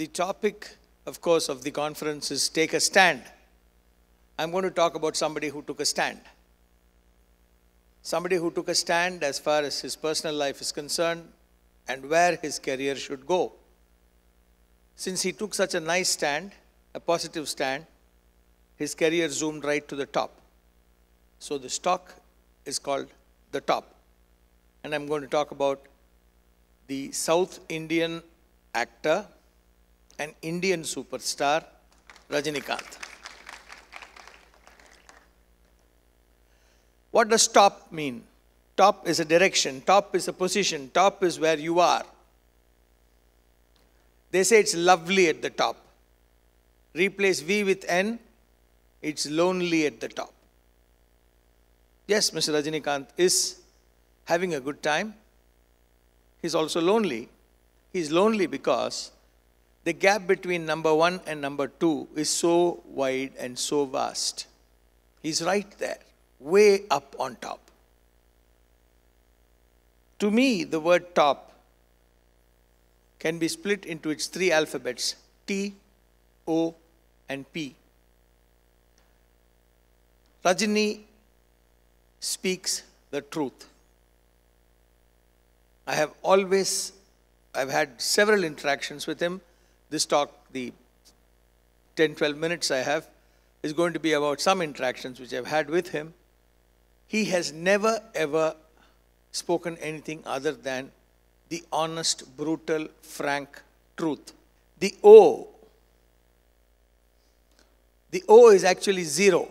The topic, of course, of the conference is Take a Stand. I'm going to talk about somebody who took a stand. Somebody who took a stand as far as his personal life is concerned and where his career should go. Since he took such a nice stand, a positive stand, his career zoomed right to the top. So the stock is called the top. And I'm going to talk about the South Indian actor an Indian superstar Rajinikanth. What does top mean? Top is a direction, top is a position, top is where you are. They say it's lovely at the top. Replace V with N, it's lonely at the top. Yes, Mr. Rajinikanth is having a good time. He's also lonely. He's lonely because the gap between number one and number two is so wide and so vast. He's right there, way up on top. To me, the word top can be split into its three alphabets T, O, and P. Rajini speaks the truth. I have always, I've had several interactions with him this talk, the 10, 12 minutes I have, is going to be about some interactions which I've had with him. He has never, ever spoken anything other than the honest, brutal, frank truth. The O, the O is actually zero.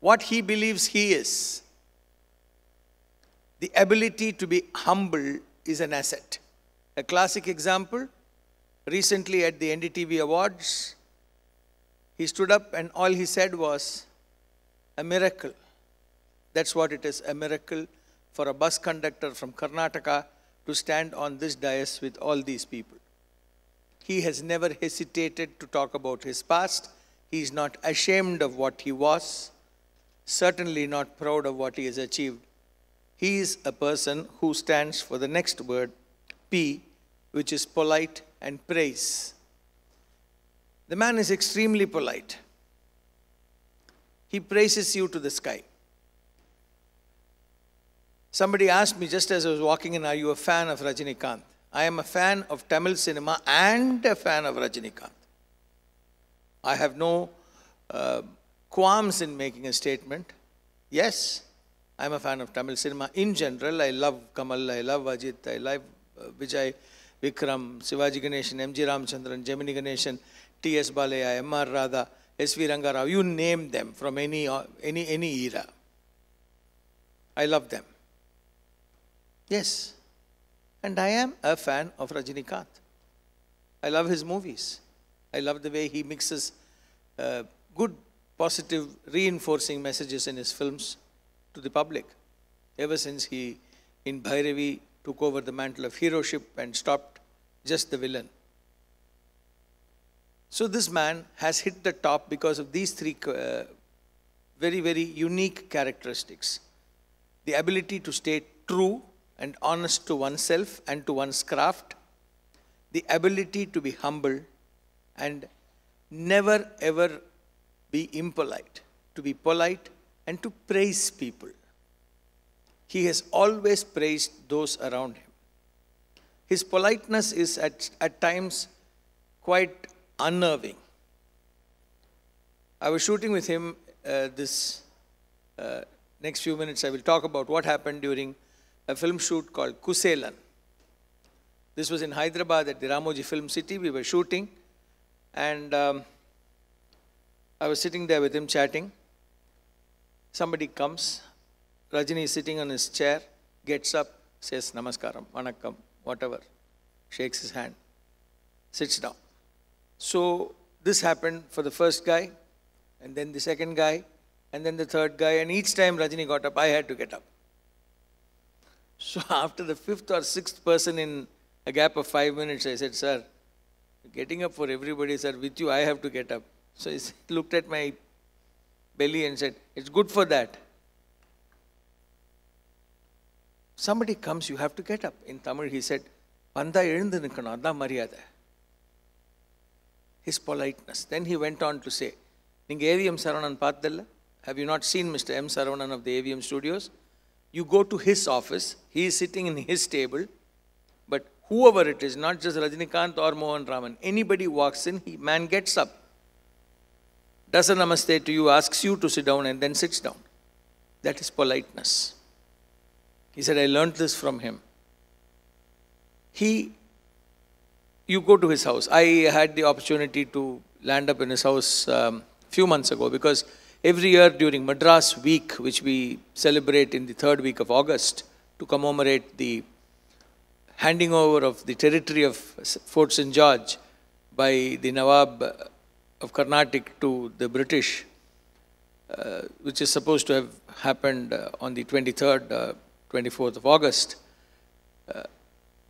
What he believes he is. The ability to be humble is an asset. A classic example recently at the NDTV Awards, he stood up and all he said was, a miracle. That's what it is, a miracle for a bus conductor from Karnataka to stand on this dais with all these people. He has never hesitated to talk about his past. He is not ashamed of what he was, certainly not proud of what he has achieved. He is a person who stands for the next word, P, which is polite and praise. The man is extremely polite. He praises you to the sky. Somebody asked me just as I was walking in, Are you a fan of Rajinikanth? I am a fan of Tamil cinema and a fan of Rajinikanth. I have no uh, qualms in making a statement. Yes, I'm a fan of Tamil cinema in general. I love Kamal, I love Ajit, I love uh, Vijay. Vikram, Sivaji Ganeshan, M.G. Ramachandran, Gemini Ganeshan, T.S. Balaya, M.R. Radha, S.V. Rangarao, you name them from any, any, any era. I love them. Yes. And I am a fan of Rajinikanth. I love his movies. I love the way he mixes uh, good, positive, reinforcing messages in his films to the public. Ever since he, in Bhairavi, took over the mantle of heroship and stopped just the villain. So this man has hit the top because of these three uh, very, very unique characteristics. The ability to stay true and honest to oneself and to one's craft, the ability to be humble and never ever be impolite, to be polite and to praise people. He has always praised those around him. His politeness is at, at times quite unnerving. I was shooting with him uh, this uh, next few minutes. I will talk about what happened during a film shoot called Kuselan. This was in Hyderabad at the Ramoji Film City. We were shooting, and um, I was sitting there with him chatting. Somebody comes. Rajini is sitting on his chair, gets up, says, Namaskaram, Vanakkam, whatever, shakes his hand, sits down. So this happened for the first guy, and then the second guy, and then the third guy, and each time Rajini got up, I had to get up. So after the fifth or sixth person in a gap of five minutes, I said, Sir, getting up for everybody, sir, with you, I have to get up. So he looked at my belly and said, It's good for that. somebody comes, you have to get up. In Tamil, he said, Panda எழுந்து நிற்கணும் அதான் his politeness. Then he went on to say, நீங்கள் AVM Saravanan Have you not seen Mr. M. Saravanan of the AVM studios? You go to his office, he is sitting in his table, but whoever it is, not just Rajinikanth or Mohan Raman, anybody walks in, he, man gets up, does a namaste to you, asks you to sit down, and then sits down. That is politeness. He said, I learned this from him. He, you go to his house. I had the opportunity to land up in his house a um, few months ago because every year during Madras week, which we celebrate in the third week of August to commemorate the handing over of the territory of Fort St. George by the Nawab of Carnatic to the British, uh, which is supposed to have happened uh, on the 23rd 24th of August. Uh,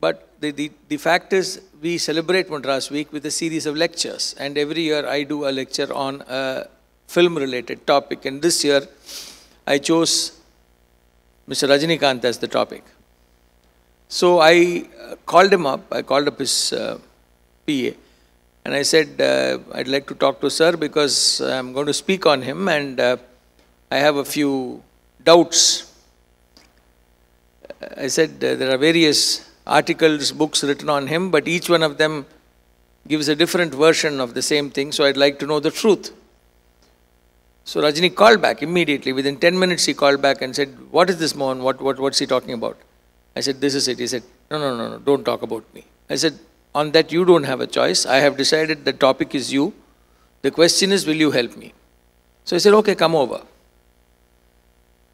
but the, the, the fact is, we celebrate Madras Week with a series of lectures. And every year I do a lecture on a film related topic. And this year I chose Mr. Rajinikanth as the topic. So I uh, called him up, I called up his uh, PA. And I said, uh, I'd like to talk to sir because I'm going to speak on him and uh, I have a few doubts I said there are various articles, books written on him, but each one of them gives a different version of the same thing, so I'd like to know the truth. So Rajni called back immediately. Within 10 minutes, he called back and said, What is this, Mohan? What, what, what's he talking about? I said, This is it. He said, No, no, no, no, don't talk about me. I said, On that, you don't have a choice. I have decided the topic is you. The question is, Will you help me? So he said, Okay, come over.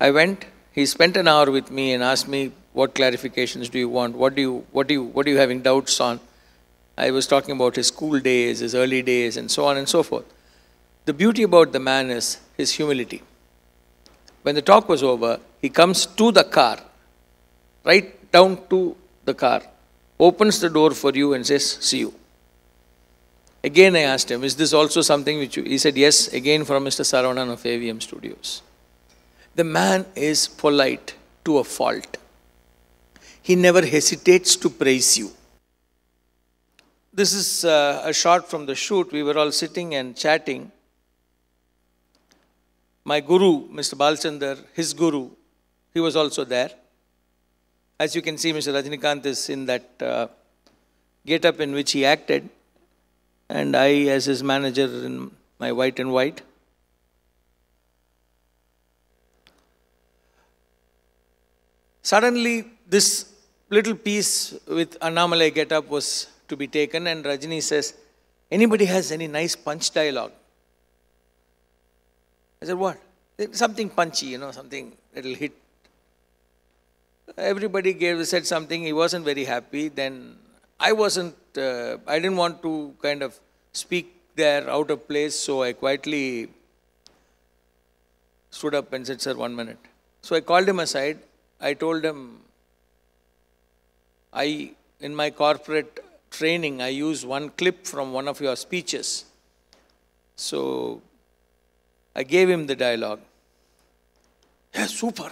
I went he spent an hour with me and asked me, what clarifications do you want? What do you, what do you, what are you having doubts on? I was talking about his school days, his early days, and so on and so forth. The beauty about the man is his humility. When the talk was over, he comes to the car, right down to the car, opens the door for you and says, see you. Again, I asked him, is this also something which you, he said, yes, again from Mr. Sarawanan of AVM Studios. The man is polite to a fault. He never hesitates to praise you. This is uh, a shot from the shoot. We were all sitting and chatting. My guru, Mr. Balchander, his guru, he was also there. As you can see, Mr. Rajnikant is in that uh, get up in which he acted, and I, as his manager in my white and white. Suddenly, this little piece with Annamalai get up was to be taken, and Rajini says, Anybody has any nice punch dialogue? I said, What? Something punchy, you know, something that'll hit. Everybody gave, said something, he wasn't very happy. Then I wasn't, uh, I didn't want to kind of speak there out of place, so I quietly stood up and said, Sir, one minute. So I called him aside I told him, I, in my corporate training, I use one clip from one of your speeches. So I gave him the dialogue. Yeah, super.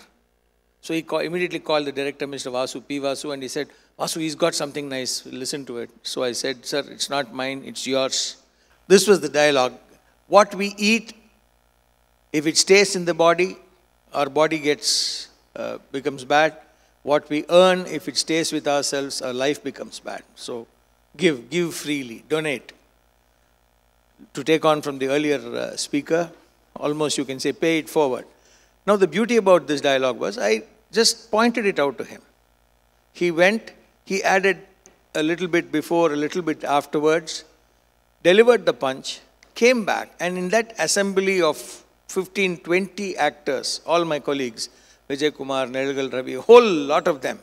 So he call, immediately called the director, Mr. Vasu P. Vasu, and he said, Vasu, he's got something nice. Listen to it. So I said, Sir, it's not mine, it's yours. This was the dialogue. What we eat, if it stays in the body, our body gets uh, becomes bad. What we earn, if it stays with ourselves, our life becomes bad. So give, give freely, donate. To take on from the earlier uh, speaker, almost you can say pay it forward. Now, the beauty about this dialogue was I just pointed it out to him. He went, he added a little bit before, a little bit afterwards, delivered the punch, came back, and in that assembly of 15, 20 actors, all my colleagues, Vijay Kumar, Nirgal Ravi, whole lot of them.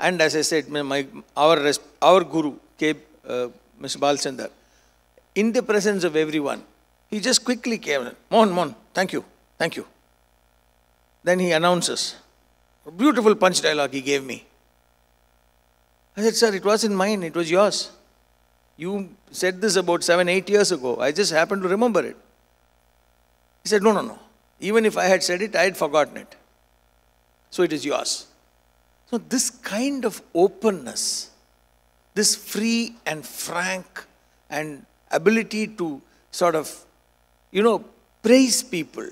And as I said, my, our, our guru, K, uh, Mr. Balchandar, in the presence of everyone, he just quickly came, Mohan, Mohan, thank you, thank you. Then he announces, a beautiful punch dialogue he gave me. I said, sir, it wasn't mine, it was yours. You said this about seven, eight years ago. I just happened to remember it. He said, no, no, no. Even if I had said it, I had forgotten it. So it is yours. So this kind of openness, this free and frank and ability to sort of, you know, praise people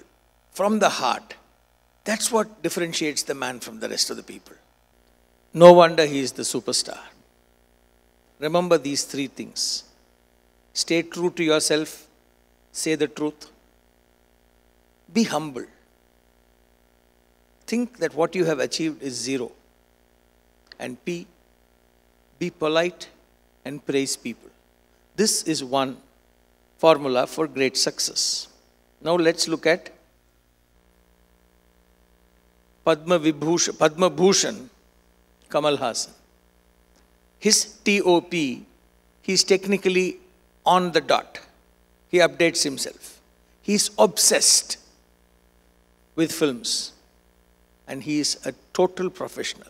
from the heart, that's what differentiates the man from the rest of the people. No wonder he is the superstar. Remember these three things stay true to yourself, say the truth, be humble, think that what you have achieved is zero. And P, be polite and praise people. This is one formula for great success. Now let's look at Padma, Vibhushan, Padma Bhushan Kamal Hassan. His TOP, he's technically on the dot. He updates himself. He's obsessed with films and he is a total professional.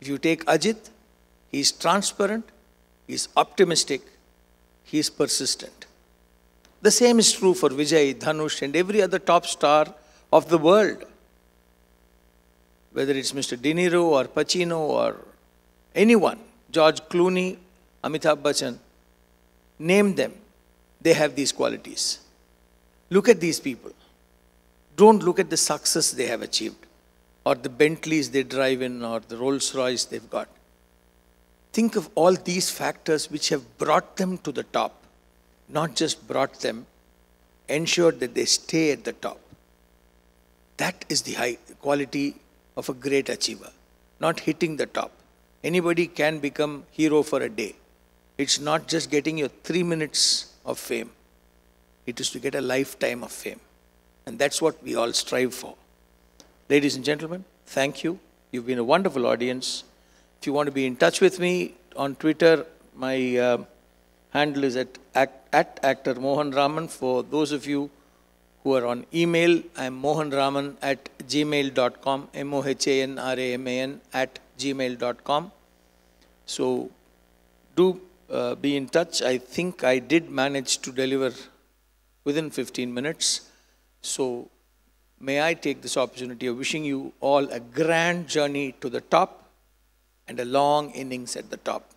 If you take Ajit, he is transparent, he is optimistic, he is persistent. The same is true for Vijay, Dhanush, and every other top star of the world. Whether it's Mr. De Niro or Pacino or anyone, George Clooney, Amitabh Bachchan, name them. They have these qualities. Look at these people. Don't look at the success they have achieved or the Bentleys they drive in or the Rolls Royce they've got. Think of all these factors which have brought them to the top, not just brought them, ensured that they stay at the top. That is the high quality of a great achiever, not hitting the top. Anybody can become hero for a day. It's not just getting your three minutes of fame. It is to get a lifetime of fame. And that's what we all strive for. Ladies and gentlemen, thank you. You've been a wonderful audience. If you want to be in touch with me on Twitter, my uh, handle is at, at, at actor Mohan Raman. For those of you who are on email, I'm Mohan Raman at gmail.com, M-O-H-A-N-R-A-M-A-N at gmail.com. So do uh, be in touch. I think I did manage to deliver within 15 minutes. So may I take this opportunity of wishing you all a grand journey to the top and a long innings at the top.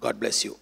God bless you.